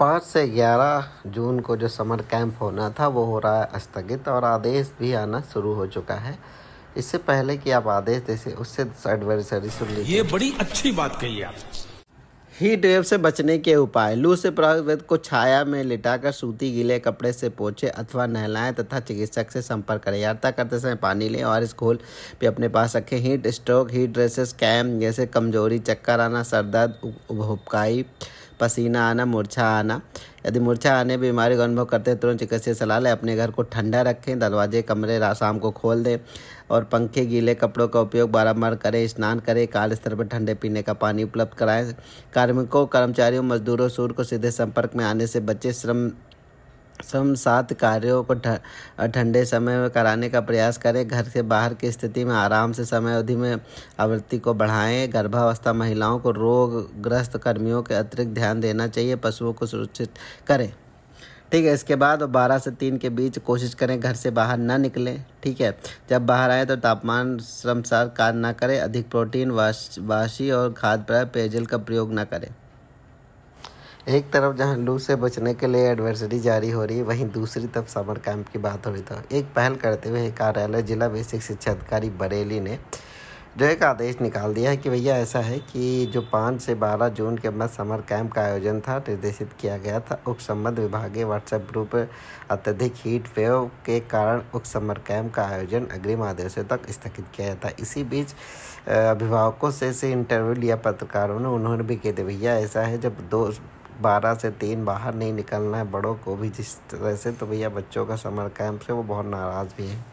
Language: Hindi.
पाँच से ग्यारह जून को जो समर कैंप होना था वो हो रहा है स्थगित और आदेश भी आना शुरू हो चुका है इससे पहले कि आप आदेश दे से उससे एडवर्सरी सुन लीजिए ये बड़ी अच्छी बात कही आपने हीट वेव से बचने के उपाय लू से प्रभावित को छाया में लिटाकर सूती गीले कपड़े से पोछे अथवा नहलाएं तथा चिकित्सक से संपर्क करें यात्रा करते समय पानी लें और इस घोल भी अपने पास रखें हीट स्ट्रोक हीट ड्रेसेस कैम जैसे कमजोरी चक्कर आना सर दर्द उपकाई पसीना आना मुरछा आना यदि मुरछा आने बीमारी का अनुभव करते हैं तुरंत चिकित्सा सलाह लें अपने घर को ठंडा रखें दरवाजे कमरे शाम को खोल दें और पंखे गीले कपड़ों का उपयोग बारम्बार करें स्नान करें काल स्तर पर ठंडे पीने का पानी उपलब्ध कराएं कार्मिकों कर्मचारियों मजदूरों सूर को सीधे संपर्क में आने से बचे श्रम सम सात कार्यों को ठंडे समय में कराने का प्रयास करें घर से बाहर की स्थिति में आराम से समय अवधि में आवृत्ति को बढ़ाएं गर्भावस्था महिलाओं को रोग ग्रस्त कर्मियों के अतिरिक्त ध्यान देना चाहिए पशुओं को सुरक्षित करें ठीक है इसके बाद बारह से तीन के बीच कोशिश करें घर से बाहर ना निकलें ठीक है जब बाहर आए तो तापमान श्रमसार कार्य ना करें अधिक प्रोटीन वाश वाशी और खाद पर पेयजल का प्रयोग ना करें एक तरफ जहां लू से बचने के लिए एडवर्सरी जारी हो रही है वहीं दूसरी तरफ समर कैंप की बात हो रही था तो एक पहल करते हुए कार्यालय जिला बेसिक शिक्षा अधिकारी बरेली ने जो एक आदेश निकाल दिया है कि भैया ऐसा है कि जो पाँच से बारह जून के बाद समर कैंप का आयोजन था निर्देशित किया गया था उक्त संबंध विभागीय व्हाट्सएप ग्रुप अत्यधिक हीट वेव के कारण उक्त समर कैंप का आयोजन अग्रिम आदेशों तक स्थगित किया जाता इसी बीच अभिभावकों से से इंटरव्यू लिया पत्रकारों ने उन्होंने भी कह दिया भैया ऐसा है जब दो बारह से तीन बाहर नहीं निकलना है बड़ों को भी जिस तरह से तो भैया बच्चों का समर कैंप से वो बहुत नाराज़ भी हैं